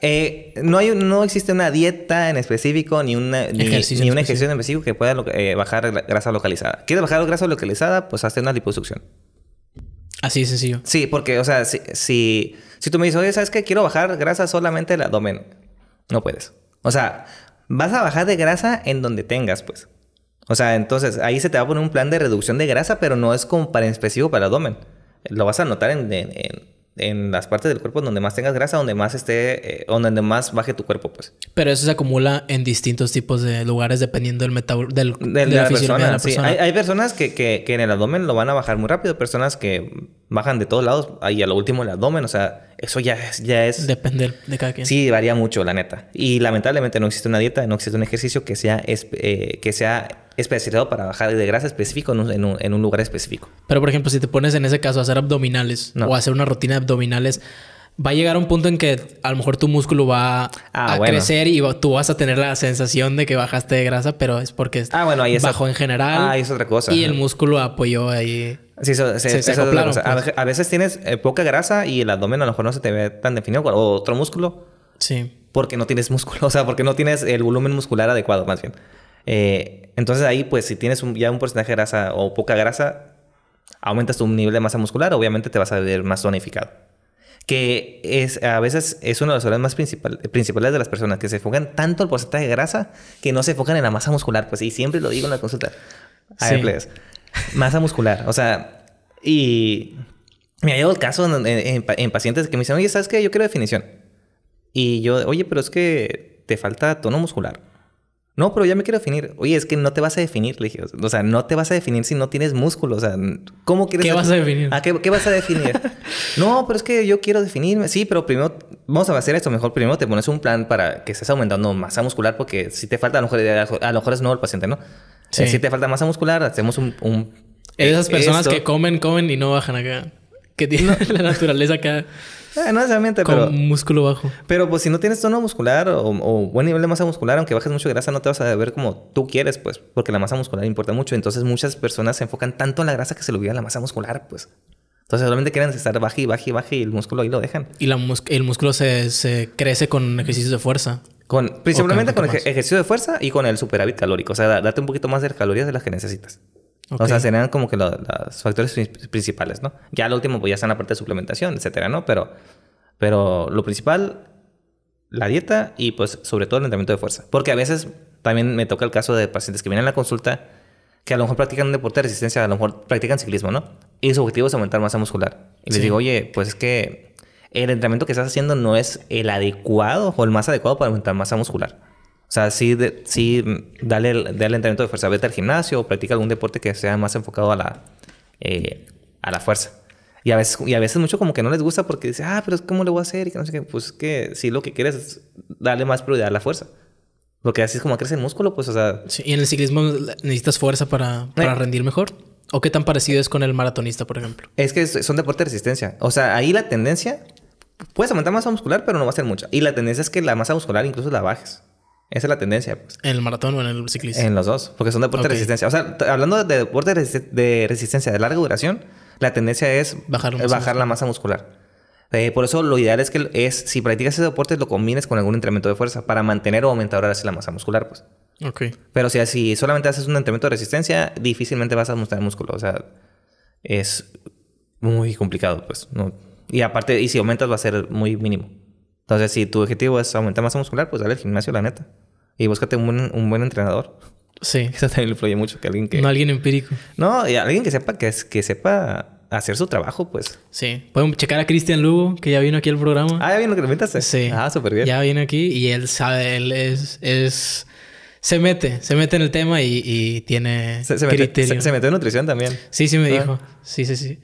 Eh, no, hay, no existe una dieta en específico ni, una, ni, ejercicio en específico que pueda eh, bajar grasa localizada. ¿Quieres bajar grasa localizada? Pues hazte una liposucción. Así de sencillo. Sí, porque, o sea, si, tú me dices, oye, ¿sabes qué? Quiero bajar grasa solamente el abdomen. No puedes. O sea, vas a bajar de grasa en donde tengas, pues. O sea, entonces ahí se te va a poner un plan de reducción de grasa, pero no es como para específico para el abdomen. Lo vas a notar en en las partes del cuerpo donde más tengas grasa, donde más esté, eh, donde más baje tu cuerpo, pues. Pero eso se acumula en distintos tipos de lugares dependiendo del metabolismo... de, la, persona, Sí. Hay, personas que, que, que, en el abdomen lo van a bajar muy rápido, personas que bajan de todos lados Ahí a lo último el abdomen, o sea, eso ya es... Ya es Depende de cada quien. Sí, varía mucho, la neta. Y lamentablemente no existe una dieta, no existe un ejercicio que sea, eh, que sea especializado para bajar de grasa específico en un, lugar específico. Pero, por ejemplo, si te pones en ese caso a hacer abdominales o hacer una rutina de abdominales, va a llegar un punto en que a lo mejor tu músculo va ah, a crecer y tú vas a tener la sensación de que bajaste de grasa, pero es porque ah, bueno, bajó en general. Ah, y el músculo apoyó ahí. Sí, se, se, pues. A veces tienes eh, poca grasa y el abdomen a lo mejor no se te ve tan definido o otro músculo. Sí. Porque no tienes músculo, o sea, porque no tienes el volumen muscular adecuado, más bien. Eh, entonces ahí, pues si tienes un, ya un porcentaje de grasa o poca grasa, aumentas tu nivel de masa muscular, obviamente te vas a ver más tonificado. Que es, a veces es una de las horas más principales de las personas, que se enfocan tanto al porcentaje de grasa que no se enfocan en la masa muscular. Pues, y siempre lo digo en la consulta. A sí. Masa muscular. O sea, y me ha llegado el caso en, en, pacientes que me dicen, oye, ¿sabes qué? Yo quiero definición. Y yo, oye, pero es que te falta tono muscular. No, pero ya me quiero definir. Oye, es que no te vas a definir, le O sea, no te vas a definir si no tienes músculo. O sea, ¿cómo quieres...? ¿Qué vas a definir? Ah, qué, vas a definir? no, pero es que yo quiero definirme. Sí, pero primero... Vamos a hacer esto mejor. Primero te pones un plan para que estés aumentando masa muscular porque si te falta, a lo mejor, a lo mejor es nuevo el paciente, ¿no? Eh, sí. Si te falta masa muscular, hacemos un... Esas personas que comen, comen y no bajan acá que tiene la naturaleza acá. Eh, no necesariamente, con músculo bajo. Pero pues si no tienes tono muscular o, buen nivel de masa muscular, aunque bajes mucho grasa, no te vas a ver como tú quieres, pues, porque la masa muscular importa mucho. Entonces muchas personas se enfocan tanto en la grasa que se le olvida la masa muscular, pues. Entonces solamente quieren estar baja y baja y baja y el músculo ahí lo dejan. Y la el músculo se, crece con ejercicios de fuerza. Con, principalmente con ejercicio de fuerza y con el superávit calórico. O sea, date un poquito más de calorías de las que necesitas. O sea, serían como que los, factores principales, ¿no? Ya lo último, pues ya está en la parte de suplementación, etcétera, ¿no? Pero, pero lo principal, la dieta y pues sobre todo el entrenamiento de fuerza. Porque a veces también me toca el caso de pacientes que vienen a la consulta que a lo mejor practican un deporte de resistencia, a lo mejor practican ciclismo, ¿no? Y su objetivo es aumentar masa muscular. Y les digo, oye, pues es que el entrenamiento que estás haciendo no es el adecuado o el más adecuado para aumentar masa muscular. O sea, sí, sí dale, entrenamiento de fuerza. Vete al gimnasio o practica algún deporte que sea más enfocado a la, eh, a la fuerza. Y a, veces, y a veces mucho como que no les gusta porque dicen, ah, pero ¿cómo le voy a hacer? Y que no sé qué. Pues que si lo que quieres es darle más prioridad a la fuerza. Lo que así es como crece el músculo, pues, o sea... y en el ciclismo necesitas fuerza para, eh. rendir mejor. ¿O qué tan parecido es con el maratonista, por ejemplo? Es que son deportes de resistencia. O sea, ahí la tendencia... Puedes aumentar masa muscular, pero no va a ser mucha. Y la tendencia es que la masa muscular incluso la bajes. Esa es la tendencia, pues. ¿En el maratón o en el ciclismo? En los dos, porque son deportes de resistencia. O sea, hablando de deportes de resistencia de larga duración, la tendencia es bajar, la masa, muscular. Eh, por eso lo ideal es que es, si practicas ese deporte, lo combines con algún entrenamiento de fuerza para mantener o aumentar ahora la masa muscular, pues. Pero o si solamente haces un entrenamiento de resistencia, difícilmente vas a mostrar músculo. O sea, es muy complicado, pues. ¿no? Y aparte, y si aumentas va a ser muy mínimo. Entonces, si tu objetivo es aumentar masa muscular, pues dale al gimnasio, la neta. Y búscate un buen, buen entrenador. Sí. Eso también influye mucho que alguien que... No alguien empírico. No, y alguien que sepa, que, que sepa hacer su trabajo, pues. Sí. Podemos checar a Cristian Lugo, que ya vino aquí al programa. Ah, ya vino que lo Sí. Ah, súper bien. Ya vino aquí y él sabe, él es... es... Se mete, se mete en el tema y, tiene se, Mete, se, mete en nutrición también. Sí, sí me ah. dijo. Sí, sí, sí.